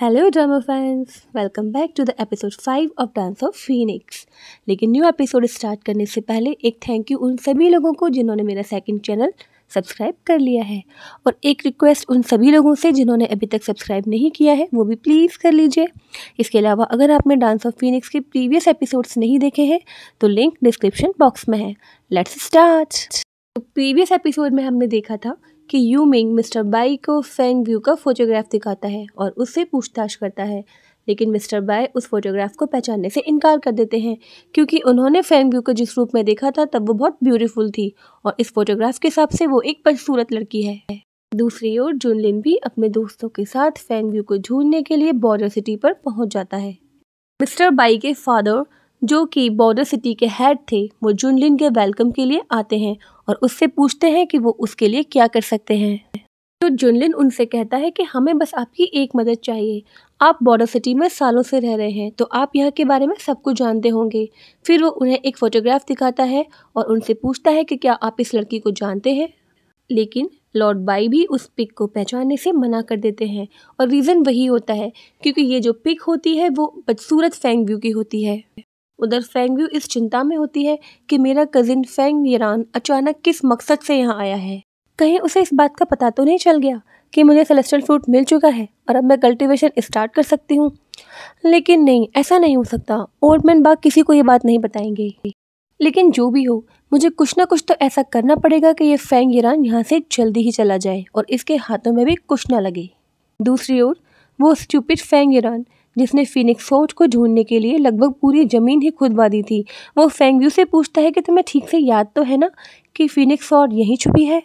hello drama fans welcome back to the episode five of Dance of Phoenix लेकिन new episode start करने से पहले एक thank you उन सभी लोगों को जिन्होंने मेरा सेकंड चैनल सब्सक्राइब कर लिया है और एक रिक्वेस्ट उन सभी लोगों से जिन्होंने अभी तक सब्सक्राइब नहीं किया है वो भी प्लीज़ कर लीजिए इसके अलावा अगर आपने डांस ऑफ फीनिक्स के प्रीवियस एपिसोड्स नहीं देखे हैं तो लिंक डिस्क्रिप्शन बॉक्स में है लेट्स स्टार्ट तो प्रीवियस एपिसोड में हमने देखा था कि यू मिंग मिस्टर बाई को फेंग व्यू का फोटोग्राफ दिखाता है और उससे पूछताछ करता है लेकिन मिस्टर बाय उस फोटोग्राफ को पहचानने से इनकार कर देते हैं क्योंकि उन्होंने फैंग व्यू को जिस रूप में देखा था तब वो बहुत ब्यूटीफुल थी और इस फोटोग्राफ के हिसाब से वो एक बदसूरत लड़की है दूसरी ओर जुनलिन भी अपने दोस्तों के साथ फैंग व्यू को ढूंढने के लिए बॉर्डर सिटी पर पहुंच जाता है मिस्टर बाई के फादर जो कि बॉर्डर सिटी के हेड थे वो जुनलिन के वेलकम के लिए आते हैं और उससे पूछते हैं कि वो उसके लिए क्या कर सकते हैं तो जुनलिन उनसे कहता है कि हमें बस आपकी एक मदद चाहिए आप बॉर्डर सिटी में सालों से रह रहे हैं तो आप यहाँ के बारे में सब कुछ जानते होंगे फिर वो उन्हें एक फ़ोटोग्राफ दिखाता है और उनसे पूछता है कि क्या आप इस लड़की को जानते हैं लेकिन लॉर्ड बाई भी उस पिक को पहचानने से मना कर देते हैं और रीज़न वही होता है क्योंकि ये जो पिक होती है वो बदसूरत फेंग व्यू की होती है उधर फेंगयू इस चिंता में होती है कि मेरा कज़िन फेंग यरान अचानक किस मकसद से यहाँ आया है कहीं उसे इस बात का पता तो नहीं चल गया कि मुझे सेलेस्टल फ्रूट मिल चुका है और अब मैं कल्टीवेशन स्टार्ट कर सकती हूँ लेकिन नहीं ऐसा नहीं हो सकता ओल्डमैन बाग किसी को ये बात नहीं बताएंगे लेकिन जो भी हो मुझे कुछ ना कुछ तो ऐसा करना पड़ेगा कि ये फेंग ईरान यहाँ से जल्दी ही चला जाए और इसके हाथों में भी कुछ ना लगे दूसरी ओर वो स्टूपिड फेंग ईरान जिसने फिनिक्स फोर्ट को ढूंढने के लिए लगभग पूरी ज़मीन ही खुदवा दी थी वो फेंगव्यू से पूछता है कि तुम्हें ठीक से याद तो है ना कि फिनिक्स फोर्ट यहीं छुपी है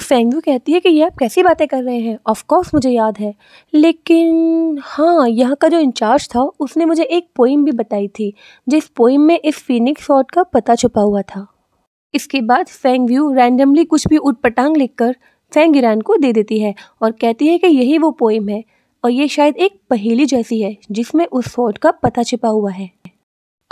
फेंगू कहती है कि ये आप कैसी बातें कर रहे हैं ऑफ कोर्स मुझे याद है लेकिन हाँ यहाँ का जो इंचार्ज था उसने मुझे एक पोइम भी बताई थी जिस पोइम में इस फिनिक्स शॉट का पता छुपा हुआ था इसके बाद फेंग व्यू रैंडमली कुछ भी उठपटांग लिखकर फेंग ईरान को दे देती है और कहती है कि यही वो पोइम है और ये शायद एक पहेली जैसी है जिसमें उस फोर्ट का पता छिपा हुआ है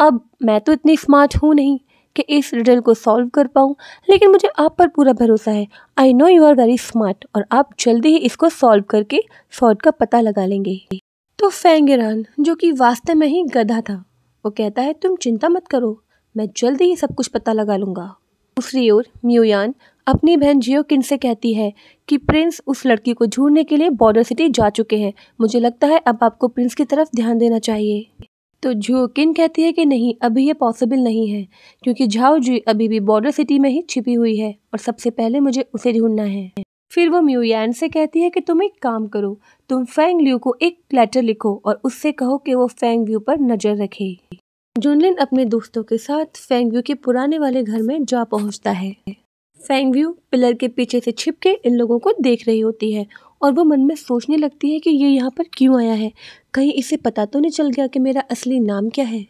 अब मैं तो इतनी स्मार्ट हूँ नहीं कि इस रिडल को सॉल्व कर पाऊँ लेकिन मुझे आप पर पूरा भरोसा है I know you are very smart और आप जल्दी ही इसको सॉल्व करके फ्रॉड का पता लगा लेंगे तो फेंगेरान जो कि वास्तव में ही गधा था वो कहता है तुम चिंता मत करो मैं जल्दी ही सब कुछ पता लगा लूँगा दूसरी ओर म्यूयान अपनी बहन जियो किन से कहती है कि प्रिंस उस लड़की को झूठने के लिए बॉर्डर सिटी जा चुके हैं मुझे लगता है अब आपको प्रिंस की तरफ ध्यान देना चाहिए तो झू किन कहती है कि नहीं अभी ये पॉसिबल नहीं है क्योंकि झाओ जी अभी भी बॉर्डर सिटी में ही छिपी हुई है और सबसे पहले मुझे उसे ढूंढना है फिर वो म्यूयान से कहती है कि तुम एक काम करो तुम फेंग ल्यू को एक लेटर लिखो और उससे कहो कि वो फेंग व्यू पर नज़र रखे जुनलिन अपने दोस्तों के साथ फेंग व्यू के पुराने वाले घर में जा पहुंचता है फैंग व्यू पिलर के पीछे से छिप के इन लोगों को देख रही होती है और वो मन में सोचने लगती है कि ये यहाँ पर क्यों आया है कहीं इसे पता तो नहीं चल गया कि मेरा असली नाम क्या है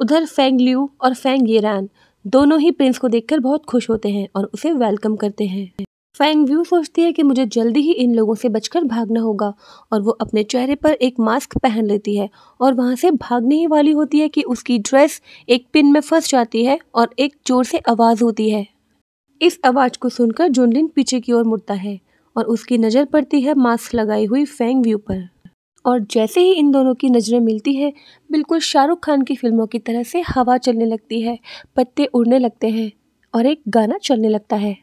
उधर फेंग ल्यू और फेंग येरान दोनों ही प्रिंस को देखकर बहुत खुश होते हैं और उसे वेलकम करते हैं फेंग व्यू सोचती है कि मुझे जल्दी ही इन लोगों से बचकर भागना होगा और वो अपने चेहरे पर एक मास्क पहन लेती है और वहाँ से भागने ही वाली होती है कि उसकी ड्रेस एक पिन में फंस जाती है और एक जोर से आवाज़ होती है इस आवाज़ को सुनकर जुनलिन पीछे की ओर मुड़ता है और उसकी नज़र पड़ती है मास्क लगाई हुई फैंग व्यू पर और जैसे ही इन दोनों की नज़रें मिलती है बिल्कुल शाहरुख खान की फिल्मों की तरह से हवा चलने लगती है पत्ते उड़ने लगते हैं और एक गाना चलने लगता है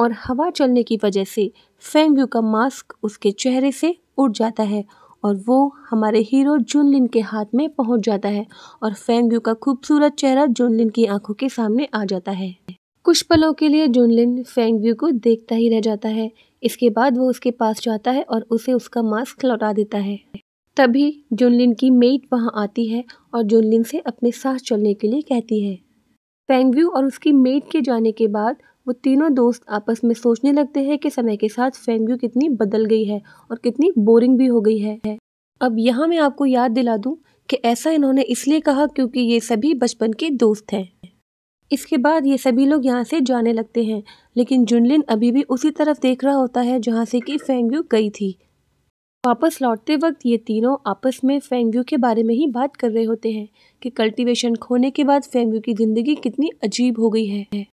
और हवा चलने की वजह से फैंग व्यू का मास्क उसके चेहरे से उड़ जाता है और वो हमारे हीरो जुनलिन के हाथ में पहुंच जाता है और फैंग व्यू का खूबसूरत चेहरा जुनलिन की आंखों के सामने आ जाता है कुछ पलों के लिए जुनलिन फेंगव्यू को देखता ही रह जाता है इसके बाद वो उसके पास जाता है और उसे उसका मास्क लौटा देता है तभी जुनलिन की मेट वहाँ आती है और जुनलिन से अपने साथ चलने के लिए कहती है फेंगव्यू और उसकी मेट के जाने के बाद वो तीनों दोस्त आपस में सोचने लगते हैं कि समय के साथ फेंगव्यू कितनी बदल गई है और कितनी बोरिंग भी हो गई है अब यहाँ मैं आपको याद दिला दूँ कि ऐसा इन्होंने इसलिए कहा क्योंकि ये सभी बचपन के दोस्त हैं इसके बाद ये सभी लोग यहाँ से जाने लगते हैं लेकिन जुनलिन अभी भी उसी तरफ देख रहा होता है जहाँ से कि फेंग्यू गई थी वापस लौटते वक्त ये तीनों आपस में फेंग्यू के बारे में ही बात कर रहे होते हैं कि कल्टीवेशन खोने के बाद फेंग्यू की ज़िंदगी कितनी अजीब हो गई है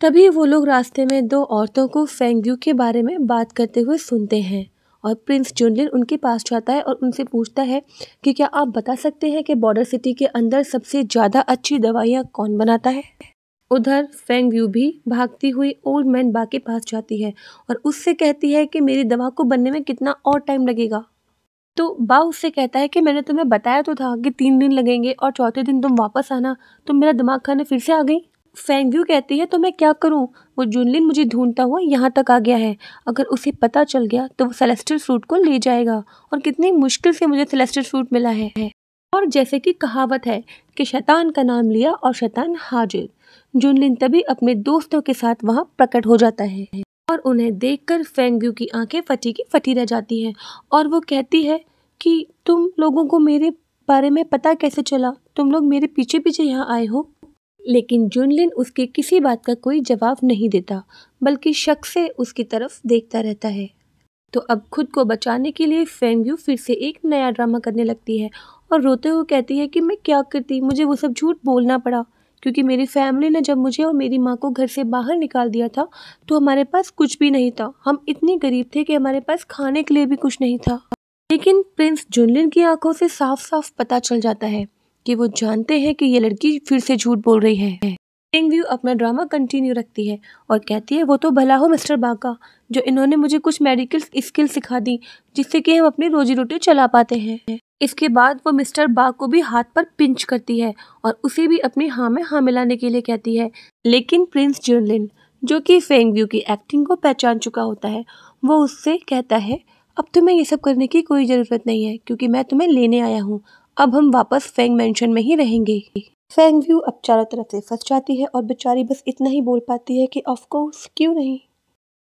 तभी वो लोग रास्ते में दो औरतों को फेंग्यू के बारे में बात करते हुए सुनते हैं और प्रिंस जुनलिन उनके पास जाता है और उनसे पूछता है कि क्या आप बता सकते हैं कि बॉर्डर सिटी के अंदर सबसे ज़्यादा अच्छी दवाइयाँ कौन बनाता है उधर फेंग यू भी भागती हुई ओल्ड मैन बा के पास जाती है और उससे कहती है कि मेरी दवा को बनने में कितना और टाइम लगेगा तो बा उससे कहता है कि मैंने तुम्हें बताया तो था कि तीन दिन लगेंगे और चौथे दिन तुम वापस आना तुम तो मेरा दिमाग खाने फिर से आ गई फेंग यू कहती है तो मैं क्या करूं वो जुनलिन मुझे ढूंढता हुआ यहाँ तक आ गया है अगर उसे पता चल गया तो वो सेलेस्टर फ्रूट को ले जाएगा और कितनी मुश्किल से मुझे सेलेस्टर फ्रूट मिला है और जैसे कि कहावत है कि शैतान का नाम लिया और शैतान हाजिर जुनलिन तभी अपने दोस्तों के साथ वहाँ प्रकट हो जाता है और उन्हें देखकर फेंगयू की आंखें फटी की फटी रह जाती हैं और वो कहती है कि तुम लोगों को मेरे बारे में पता कैसे चला तुम लोग मेरे पीछे पीछे यहाँ आए हो लेकिन जुनलिन उसके किसी बात का कोई जवाब नहीं देता बल्कि शक से उसकी तरफ देखता रहता है तो अब खुद को बचाने के लिए फेंगयू फिर से एक नया ड्रामा करने लगती है और रोते हुए कहती है कि मैं क्या करती मुझे वो सब झूठ बोलना पड़ा क्योंकि मेरी फैमिली ने जब मुझे और मेरी माँ को घर से बाहर निकाल दिया था तो हमारे पास कुछ भी नहीं था हम इतने गरीब थे कि हमारे पास खाने के लिए भी कुछ नहीं था लेकिन प्रिंस जुनलिन की आंखों से साफ साफ पता चल जाता है कि वो जानते हैं कि ये लड़की फिर से झूठ बोल रही है व्यू अपना ड्रामा कंटिन्यू रखती है और कहती है वो तो भला हो मिस्टर बाका जो इन्होंने मुझे कुछ मेडिकल स्किल सिखा दी जिससे कि हम अपनी रोजी रोटी चला पाते हैं इसके बाद वो मिस्टर बाग को भी हाथ पर पिंच करती है और उसे भी अपनी हाँ में हाँ मिलाने के लिए कहती है लेकिन प्रिंस जुनलिन जो कि व्यू की एक्टिंग को पहचान चुका होता है वो उससे कहता है अब तुम्हें ये सब करने की कोई ज़रूरत नहीं है क्योंकि मैं तुम्हें लेने आया हूँ अब हम वापस फेंग मैंशन में ही रहेंगे फेंग व्यू अब चारों तरफ से फंस जाती है और बेचारी बस इतना ही बोल पाती है कि ऑफकोर्स क्यों नहीं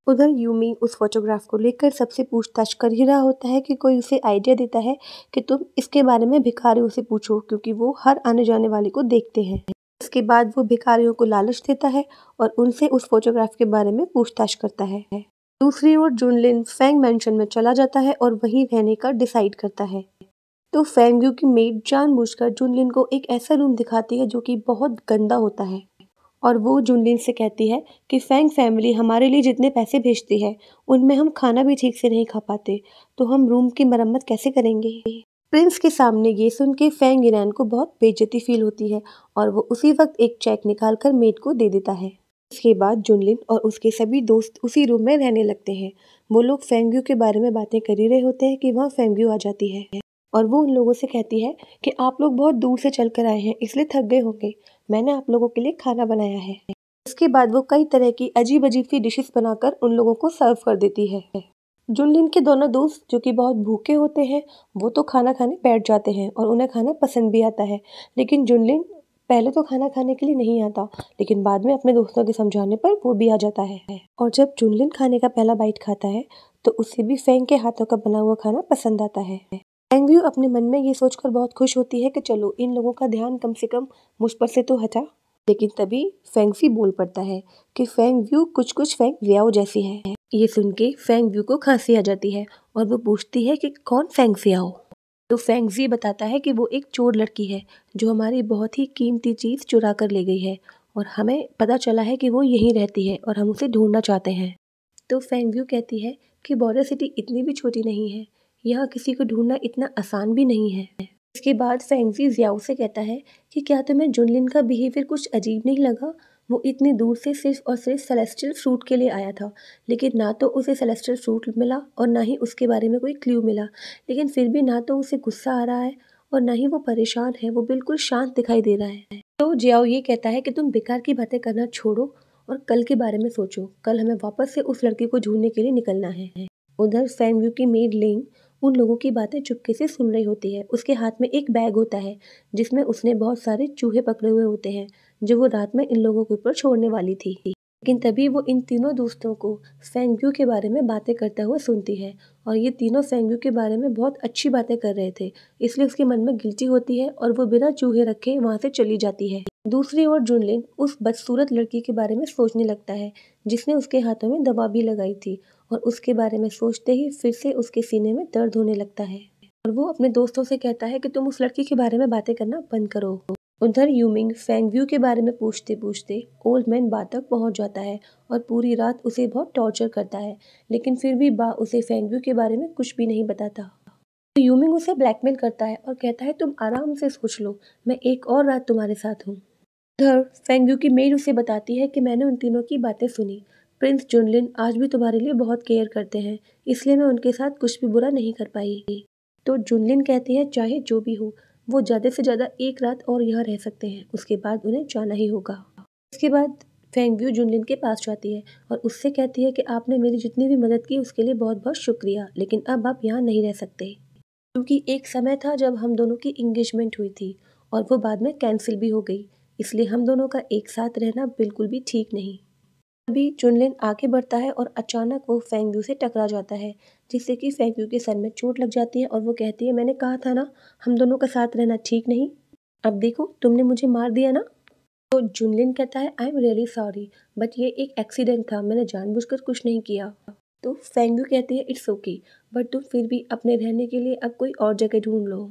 उधर यूमी उस फोटोग्राफ को लेकर सबसे पूछताछ कर ही रहा होता है कि कोई उसे आइडिया देता है कि तुम इसके बारे में भिखारियों से पूछो क्योंकि वो हर आने जाने वाले को देखते हैं इसके बाद वो भिखारियों को लालच देता है और उनसे उस फोटोग्राफ के बारे में पूछताछ करता है दूसरी ओर जूनलिन फैंग मैंशन में चला जाता है और वहीं रहने का डिसाइड करता है तो फैंग यू की मेड जानबूझकर जूनलिन को एक ऐसा रूम दिखाती है जो कि बहुत गंदा होता है और वो जुनलिन से कहती है कि फैंग फैमिली हमारे लिए जितने पैसे भेजती है उनमें हम खाना भी ठीक से नहीं खा पाते तो हम रूम की मरम्मत कैसे करेंगे प्रिंस के सामने ये सुन के फैंग ईरान को बहुत बेज्जती फील होती है और वो उसी वक्त एक चेक निकाल कर मेट को दे देता है इसके बाद जुनलिन और उसके सभी दोस्त उसी रूम में रहने लगते हैं वो लोग फेंग्यू के बारे में बातें कर ही रहे होते हैं कि वहाँ फेंग्यू आ जाती है और वो उन लोगों से कहती है कि आप लोग बहुत दूर से चल कर आए हैं इसलिए थक गए होंगे मैंने आप लोगों के लिए खाना बनाया है इसके बाद वो कई तरह की अजीब अजीब सी डिशेस बनाकर उन लोगों को सर्व कर देती है जुनलिन के दोनों दोस्त जो कि बहुत भूखे होते हैं वो तो खाना खाने बैठ जाते हैं और उन्हें खाना पसंद भी आता है लेकिन जुनलिन पहले तो खाना खाने के लिए नहीं आता लेकिन बाद में अपने दोस्तों के समझाने पर वो भी आ जाता है और जब जुनलिन खाने का पहला बाइट खाता है तो उसे भी फेंग के हाथों का बना हुआ खाना पसंद आता है एंग्यू अपने मन में ये सोचकर बहुत खुश होती है कि चलो इन लोगों का ध्यान कम से कम मुझ पर से तो हटा लेकिन तभी फैंगफी बोल पड़ता है कि फेंग व्यू कुछ कुछ फेंग व्याओ जैसी है ये सुन के फेंग व्यू को खांसी आ जाती है और वो पूछती है कि कौन फेंग व्याओ तो फेंगजी जी बताता है कि वो एक चोर लड़की है जो हमारी बहुत ही कीमती चीज़ चुरा कर ले गई है और हमें पता चला है कि वो यहीं रहती है और हम उसे ढूंढना चाहते हैं तो फेंग व्यू कहती है कि बॉर्डर सिटी इतनी भी छोटी नहीं है यह किसी को ढूंढना इतना आसान भी नहीं है इसके बाद फैंगजी जियाओ से कहता है कि क्या तुम्हें जुनलिन का बिहेवियर कुछ अजीब नहीं लगा वो इतनी दूर से सिर्फ और सिर्फ सेलेस्टियल फ्रूट के लिए आया था लेकिन ना तो उसे सेलेस्टियल फ्रूट मिला और ना ही उसके बारे में कोई क्ल्यू मिला लेकिन फिर भी ना तो उसे गुस्सा आ रहा है और ना ही वो परेशान है वो बिल्कुल शांत दिखाई दे रहा है तो जियाओ ये कहता है कि तुम बेकार की बातें करना छोड़ो और कल के बारे में सोचो कल हमें वापस से उस लड़की को ढूंढने के लिए निकलना है उधर फैन की मेड लिंग उन लोगों की बातें चुपके से सुन रही होती है उसके हाथ में एक बैग होता है जिसमें उसने बहुत सारे चूहे पकड़े हुए होते हैं जो वो रात में इन लोगों के ऊपर छोड़ने वाली थी लेकिन तभी वो इन तीनों दोस्तों को फेंग्यू के बारे में बातें करता हुआ सुनती है और ये तीनों फेंग्यू के बारे में बहुत अच्छी बातें कर रहे थे इसलिए उसके मन में गिल्टी होती है और वो बिना चूहे रखे वहाँ से चली जाती है दूसरी ओर जुनलिन उस बदसूरत लड़की के बारे में सोचने लगता है जिसने उसके हाथों में दवा भी लगाई थी और उसके बारे में सोचते ही फिर से उसके सीने में दर्द होने लगता है और वो अपने दोस्तों से कहता है कि तुम उस लड़की के बारे में बातें करना बंद करो उधर यूमिंग फैंगव्यू के बारे में पूछते पूछते ओल्ड मैन बा तक पहुँच जाता है और पूरी रात उसे बहुत टॉर्चर करता है लेकिन फिर भी बा उसे फैंगव्यू के बारे में कुछ भी नहीं बताता तो यूमिंग उसे ब्लैकमेल करता है और कहता है तुम आराम से सोच लो मैं एक और रात तुम्हारे साथ हूँ धर फेंगू की मेड उसे बताती है कि मैंने उन तीनों की बातें सुनी प्रिंस जुनलिन आज भी तुम्हारे लिए बहुत केयर करते हैं इसलिए मैं उनके साथ कुछ भी बुरा नहीं कर पाई तो जुनलिन कहती है चाहे जो भी हो वो ज़्यादा से ज़्यादा एक रात और यहाँ रह सकते हैं उसके बाद उन्हें जाना ही होगा उसके बाद फेंगव्यू जुनलिन के पास जाती है और उससे कहती है कि आपने मेरी जितनी भी मदद की उसके लिए बहुत बहुत शुक्रिया लेकिन अब आप यहाँ नहीं रह सकते क्योंकि एक समय था जब हम दोनों की इंगेजमेंट हुई थी और वो बाद में कैंसिल भी हो गई इसलिए हम दोनों का एक साथ रहना बिल्कुल भी ठीक नहीं तभी चुनलिन आगे बढ़ता है और अचानक वो फेंगयू से टकरा जाता है जिससे कि फेंगयू के सर में चोट लग जाती है और वो कहती है मैंने कहा था ना हम दोनों का साथ रहना ठीक नहीं अब देखो तुमने मुझे मार दिया ना तो जुनलिन कहता है I am really sorry but ये एक एक्सीडेंट था मैंने जानबूझकर कुछ नहीं किया तो फेंगू कहती है इट्स ओके बट तुम फिर भी अपने रहने के लिए अब कोई और जगह ढूंढ लो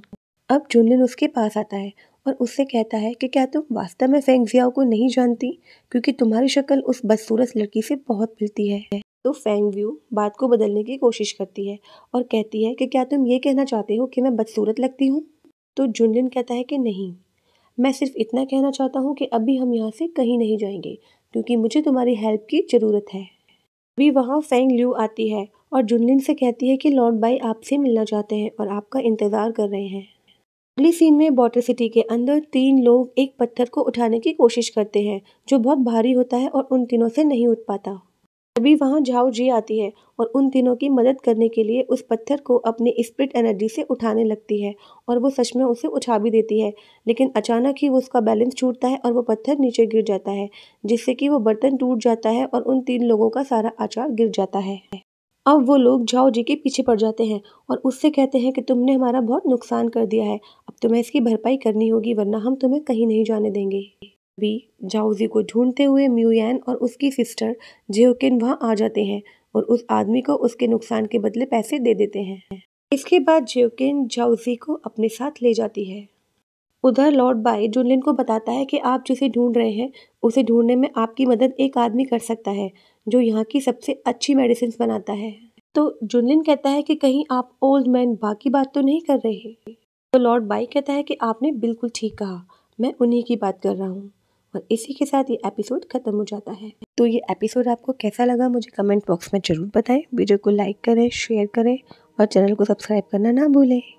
अब जुनलिन उसके पास आता है और उससे कहता है कि क्या तुम वास्तव में फेंग जियाओ को नहीं जानती क्योंकि तुम्हारी शक्ल उस बदसूरत लड़की से बहुत मिलती है तो फेंग व्यू बात को बदलने की कोशिश करती है और कहती है कि क्या तुम ये कहना चाहते हो कि मैं बदसूरत लगती हूँ तो जुनलिन कहता है कि नहीं मैं सिर्फ इतना कहना चाहता हूँ कि अभी हम यहाँ से कहीं नहीं जाएंगे क्योंकि मुझे तुम्हारी हेल्प की ज़रूरत है अभी वहाँ फेंग ल्यू आती है और जुनलिन से कहती है कि लॉर्ड बाई आपसे मिलना चाहते हैं और आपका इंतज़ार कर रहे हैं अगली सीन में बॉटर सिटी के अंदर तीन लोग एक पत्थर को उठाने की कोशिश करते हैं जो बहुत भारी होता है और उन तीनों से नहीं उठ पाता तभी वहाँ झाओ जी आती है और उन तीनों की मदद करने के लिए उस पत्थर को अपनी स्प्रिट एनर्जी से उठाने लगती है और वो सच में उसे उठा भी देती है लेकिन अचानक ही वो उसका बैलेंस छूटता है और वो पत्थर नीचे गिर जाता है जिससे कि वो बर्तन टूट जाता है और उन तीन लोगों का सारा आचार गिर जाता है अब वो लोग झाओ जी के पीछे पड़ जाते हैं और उससे कहते हैं कि तुमने हमारा बहुत नुकसान कर दिया है तुम्हें इसकी भरपाई करनी होगी वरना हम तुम्हें कहीं नहीं जाने देंगे भी जाओजी को ढूंढते हुए म्यूयन और उसकी सिस्टर जेहोकिन वहाँ आ जाते हैं और उस आदमी को उसके नुकसान के बदले पैसे दे देते हैं इसके बाद जेहोकिन जाओजी को अपने साथ ले जाती है उधर लॉर्ड बाय जुनलिन को बताता है कि आप जिसे ढूंढ रहे हैं उसे ढूंढने में आपकी मदद एक आदमी कर सकता है जो यहाँ की सबसे अच्छी मेडिसिन बनाता है तो जुनलिन कहता है कि कहीं आप ओल्ड मैन बाकी बात तो नहीं कर रहे तो लॉर्ड बाई कहता है कि आपने बिल्कुल ठीक कहा मैं उन्हीं की बात कर रहा हूँ और इसी के साथ ये एपिसोड ख़त्म हो जाता है तो ये एपिसोड आपको कैसा लगा मुझे कमेंट बॉक्स में ज़रूर बताएं वीडियो को लाइक करें शेयर करें और चैनल को सब्सक्राइब करना ना भूलें